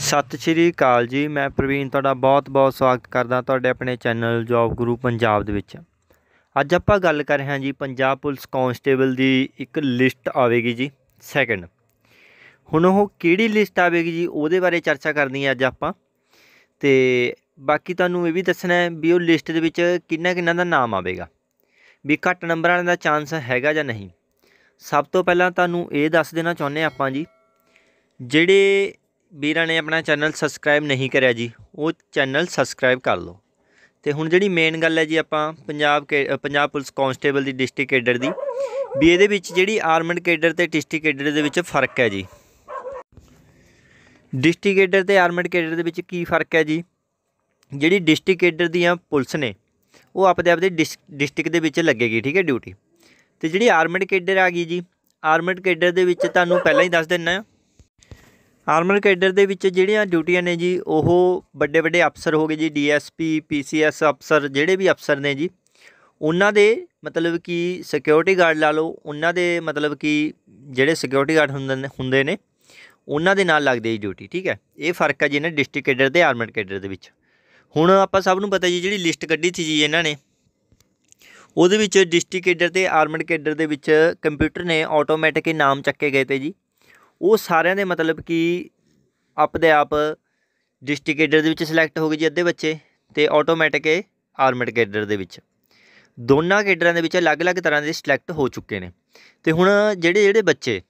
ਸਤਿ ਸ਼੍ਰੀ ਅਕਾਲ ਜੀ ਮੈਂ ਪ੍ਰਵੀਨ ਤੁਹਾਡਾ ਬਹੁਤ-ਬਹੁਤ ਸਵਾਗਤ ਕਰਦਾ ਤੁਹਾਡੇ ਆਪਣੇ ਚੈਨਲ ਜੌਬ ਗੁਰੂ ਪੰਜਾਬ ਦੇ ਵਿੱਚ ਅੱਜ ਆਪਾਂ ਗੱਲ ਕਰ ਰਹੇ ਹਾਂ ਜੀ ਪੰਜਾਬ ਪੁਲਿਸ ਕਾਂਸਟੇਬਲ ਦੀ ਇੱਕ ਲਿਸਟ ਆਵੇਗੀ ਜੀ ਸੈਕੰਡ ਹੁਣ ਉਹ ਕਿਹੜੀ ਲਿਸਟ ਆਵੇਗੀ ਜੀ ਉਹਦੇ ਬਾਰੇ ਚਰਚਾ ਕਰਨੀ ਹੈ ਅੱਜ ਆਪਾਂ ਤੇ ਬਾਕੀ ਤੁਹਾਨੂੰ ਇਹ ਵੀ ਦੱਸਣਾ ਹੈ ਵੀ ਉਹ ਲਿਸਟ ਦੇ ਵਿੱਚ ਕਿੰਨਾ ਕਿੰਨਾ ਦਾ ਨਾਮ ਆਵੇਗਾ ਵੀ ਘੱਟ ਨੰਬਰਾਂ ਦਾ ਚਾਂਸ ਹੈਗਾ ਜਾਂ ਨਹੀਂ ਸਭ ਤੋਂ ਪਹਿਲਾਂ ਤੁਹਾਨੂੰ ਇਹ ਦੱਸ ਦੇਣਾ ਚਾਹੁੰਦੇ ਆਪਾਂ ਜੀ ਜਿਹੜੇ ਵੀਰਾਂ ਨੇ ਆਪਣਾ ਚੈਨਲ ਸਬਸਕ੍ਰਾਈਬ ਨਹੀਂ ਕਰਿਆ ਜੀ ਉਹ ਚੈਨਲ ਸਬਸਕ੍ਰਾਈਬ ਕਰ ਲਓ ਤੇ ਹੁਣ ਜਿਹੜੀ ਮੇਨ ਗੱਲ ਹੈ ਜੀ ਆਪਾਂ ਪੰਜਾਬ ਪੰਜਾਬ ਪੁਲਿਸ ਕਾਂਸਟੇਬਲ ਦੀ ਡਿਸਟ੍ਰਿਕਟ ਕੇਡਰ ਦੀ ਵੀ ਇਹਦੇ ਵਿੱਚ ਜਿਹੜੀ ਆਰਮਡ ਕੇਡਰ ਤੇ ਡਿਸਟ੍ਰਿਕਟ ਕੇਡਰ ਦੇ ਵਿੱਚ ਫਰਕ ਹੈ ਜੀ ਡਿਸਟ੍ਰਿਕਟ ਕੇਡਰ ਤੇ ਆਰਮਡ ਕੇਡਰ ਦੇ ਵਿੱਚ ਕੀ ਫਰਕ ਹੈ ਜੀ ਜਿਹੜੀ ਡਿਸਟ੍ਰਿਕਟ ਕੇਡਰ ਦੀਆਂ ਪੁਲਿਸ ਨੇ ਉਹ ਆਪਦੇ ਆਪਦੇ ਡਿਸਟ੍ਰਿਕਟ ਦੇ ਵਿੱਚ ਲੱਗੇਗੀ ਠੀਕ ਹੈ ਡਿਊਟੀ ਤੇ ਜਿਹੜੀ ਆਰਮਡ ਕੇਡਰ ਆ ਗਈ ਜੀ ਆਰਮਡ ਕੇਡਰ ਦੇ ਵਿੱਚ ਤੁਹਾਨੂੰ ਪਹਿਲਾਂ ਹੀ ਦੱਸ ਦਿੰਨਾ ਆਰਮਰ ਕੈਡਰ ਦੇ ਵਿੱਚ ਜਿਹੜੀਆਂ ਡਿਊਟੀਆਂ ਨੇ ਜੀ ਉਹ ਵੱਡੇ ਵੱਡੇ ਅਫਸਰ ਹੋਗੇ ਜੀ ਡੀਐਸਪੀ ਪੀਸੀਐਸ ਅਫਸਰ ਜਿਹੜੇ ਵੀ ਅਫਸਰ ਨੇ ਜੀ ਉਹਨਾਂ ਦੇ ਮਤਲਬ ਕਿ ਸਿਕਿਉਰਿਟੀ ਗਾਰਡ ਲਾ ਲਓ ਉਹਨਾਂ ਦੇ ਮਤਲਬ ਕਿ ਜਿਹੜੇ ਸਿਕਿਉਰਿਟੀ ਗਾਰਡ ਹੁੰਦੇ ਨੇ ਹੁੰਦੇ ਨੇ ਉਹਨਾਂ ਦੇ ਨਾਲ ਲੱਗਦੀ ਹੈ ਡਿਊਟੀ ਠੀਕ ਹੈ ਇਹ ਫਰਕ ਹੈ ਜੀ ਇਹਨਾਂ ਡਿਸਟ੍ਰਿਕਟ ਕੈਡਰ ਤੇ ਆਰਮਡ ਕੈਡਰ ਦੇ ਵਿੱਚ ਹੁਣ ਆਪਾਂ ਸਭ ਨੂੰ ਪਤਾ ਜੀ ਜਿਹੜੀ ਲਿਸਟ ਕੱਢੀ ਸੀ ਜੀ ਇਹਨਾਂ ਨੇ ਉਹਦੇ ਵਿੱਚ ਡਿਸਟ੍ਰਿਕਟ ਕੈਡਰ ਤੇ ਆਰਮਡ ਕੈਡਰ ਦੇ ਵਿੱਚ ਕੰਪਿਊਟਰ ਨੇ ਆਟੋਮੈਟਿਕ ਨਾਮ ਚੱਕੇ ਗਏ ਤੇ ਜੀ ਉਹ ਸਾਰਿਆਂ ਦੇ ਮਤਲਬ ਕਿ ਆਪਦੇ ਆਪ ਡਿਸਟ੍ਰਿਕਟ ਕੇਡਰ ਦੇ ਵਿੱਚ ਸਿਲੈਕਟ ਹੋ ਗਏ ਜੀ ਅੱਧੇ ਬੱਚੇ ਤੇ ਆਟੋਮੈਟਿਕ ਇਹ ਆਰਮਡ ਕੇਡਰ ਦੇ ਵਿੱਚ ਦੋਨਾਂ ਕੇਡਰਾਂ ਦੇ ਵਿੱਚ ਅਲੱਗ-ਅਲੱਗ ਤਰ੍ਹਾਂ ਦੇ ਸਿਲੈਕਟ ਹੋ ਚੁੱਕੇ ਨੇ ਤੇ ਹੁਣ ਜਿਹੜੇ ਜਿਹੜੇ ਬੱਚੇ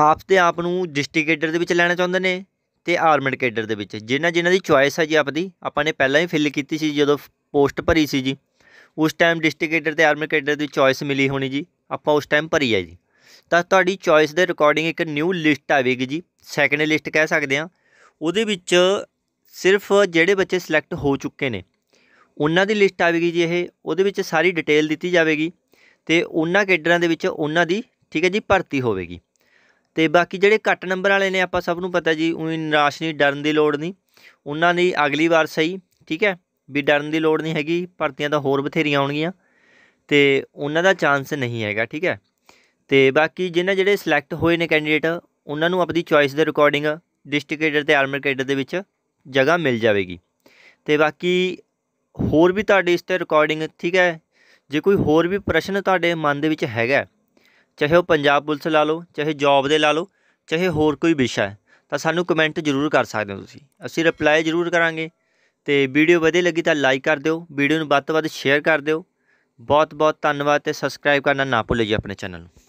ਆਪ ਤੇ ਆਪ ਨੂੰ ਡਿਸਟ੍ਰਿਕਟ ਕੇਡਰ ਦੇ ਵਿੱਚ ਲੈਣਾ ਚਾਹੁੰਦੇ ਨੇ ਤੇ ਆਰਮਡ ਕੇਡਰ ਦੇ ਵਿੱਚ ਜਿਨ੍ਹਾਂ ਜਿਨ੍ਹਾਂ ਦੀ ਚੁਆਇਸ ਹੈ ਜੀ ਆਪਦੀ ਆਪਾਂ ਨੇ ਪਹਿਲਾਂ ਹੀ ਫਿਲ ਕੀਤੀ ਸੀ ਜਦੋਂ ਪੋਸਟ ਭਰੀ ਸੀ ਜੀ ਉਸ ਟਾਈਮ ਡਿਸਟ੍ਰਿਕਟ ਕੇਡਰ ਤੇ ਆਰਮਡ ਕੇਡਰ ਦੀ ਚੁਆਇਸ ਮਿਲੀ ਹੋਣੀ ਜੀ ਆਪਾਂ ਉਸ ਟਾਈਮ ਭਰੀ ਹੈ ਜੀ ਤਾਂ ਤੁਹਾਡੀ ਚੋਇਸ ਦੇ ਰਿਕਾਰਡਿੰਗ ਇੱਕ ਨਿਊ ਲਿਸਟ ਆਵੇਗੀ ਜੀ ਸੈਕੰਡ ਲਿਸਟ ਕਹਿ ਸਕਦੇ ਆ ਉਹਦੇ ਵਿੱਚ ਸਿਰਫ ਜਿਹੜੇ ਬੱਚੇ ਸਿਲੈਕਟ ਹੋ ਚੁੱਕੇ ਨੇ ਉਹਨਾਂ ਦੀ ਲਿਸਟ ਆਵੇਗੀ ਜੀ ਇਹ ਉਹਦੇ ਵਿੱਚ ਸਾਰੀ ਡਿਟੇਲ ਦਿੱਤੀ ਜਾਵੇਗੀ ਤੇ ਉਹਨਾਂ ਕੇਡਰਾਂ ਦੇ ਵਿੱਚ ਉਹਨਾਂ ਦੀ ਠੀਕ ਹੈ ਜੀ ਭਰਤੀ ਹੋਵੇਗੀ ਤੇ ਬਾਕੀ ਜਿਹੜੇ ਘੱਟ ਨੰਬਰ ਵਾਲੇ ਨੇ ਆਪਾਂ ਸਭ ਨੂੰ ਪਤਾ ਜੀ ਉਹ ਨਿਰਾਸ਼ ਨਹੀਂ ਡਰਨ ਦੀ ਲੋੜ ਨਹੀਂ ਉਹਨਾਂ ਦੀ ਅਗਲੀ ਵਾਰ ਸਹੀ ਠੀਕ ਹੈ ਵੀ ਡਰਨ ਦੀ ਲੋੜ ਨਹੀਂ ਹੈਗੀ ਭਰਤੀਆਂ ਤਾਂ ਹੋਰ ਬਥੇਰੀਆਂ ਆਉਣਗੀਆਂ ਤੇ ਉਹਨਾਂ ਦਾ ਚਾਂਸ ਨਹੀਂ ਹੈਗਾ ਠੀਕ ਹੈ ਤੇ ਬਾਕੀ ਜਿਨ੍ਹਾਂ ਜਿਹੜੇ ਸਿਲੈਕਟ ਹੋਏ ਨੇ ਕੈਂਡੀਡੇਟ ਉਹਨਾਂ ਨੂੰ ਆਪਣੀ ਚੁਆਇਸ ਦੇ ਰਿਕਾਰਡਿੰਗ ਡਿਸਟ੍ਰਿਕਟ ਕੈਡਰ ਤੇ ਆਰਮਰ ਕੈਡਰ ਦੇ ਵਿੱਚ ਜਗ੍ਹਾ ਮਿਲ ਜਾਵੇਗੀ ਤੇ ਬਾਕੀ ਹੋਰ ਵੀ ਤੁਹਾਡੇ ਇਸ ਤੇ ਰਿਕਾਰਡਿੰਗ ਠੀਕ ਹੈ ਜੇ ਕੋਈ ਹੋਰ ਵੀ ਪ੍ਰਸ਼ਨ ਤੁਹਾਡੇ ਮਨ ਦੇ ਵਿੱਚ ਹੈਗਾ ਚਾਹੇ ਉਹ ਪੰਜਾਬ ਪੁਲਿਸ ਲਾ ਲਓ ਚਾਹੇ ਜੌਬ ਦੇ ਲਾ ਲਓ ਚਾਹੇ ਹੋਰ ਕੋਈ ਵਿਸ਼ਾ ਹੈ ਤਾਂ ਸਾਨੂੰ ਕਮੈਂਟ ਜ਼ਰੂਰ ਕਰ ਸਕਦੇ ਹੋ ਤੁਸੀਂ ਅਸੀਂ ਰਿਪਲਾਈ ਜ਼ਰੂਰ ਕਰਾਂਗੇ ਤੇ ਵੀਡੀਓ ਵਧੀਆ ਲੱਗੀ ਤਾਂ ਲਾਈਕ ਕਰ ਦਿਓ ਵੀਡੀਓ ਨੂੰ ਵੱਧ ਤੋਂ ਵੱਧ ਸ਼ੇਅਰ ਕਰ ਦਿਓ ਬਹੁਤ ਬਹੁਤ ਧੰਨਵਾਦ ਤੇ ਸਬਸਕ੍ਰਾਈਬ ਕਰਨਾ ਨਾ ਭੁੱਲੇ ਜੀ ਆਪਣੇ ਚੈਨਲ ਨੂੰ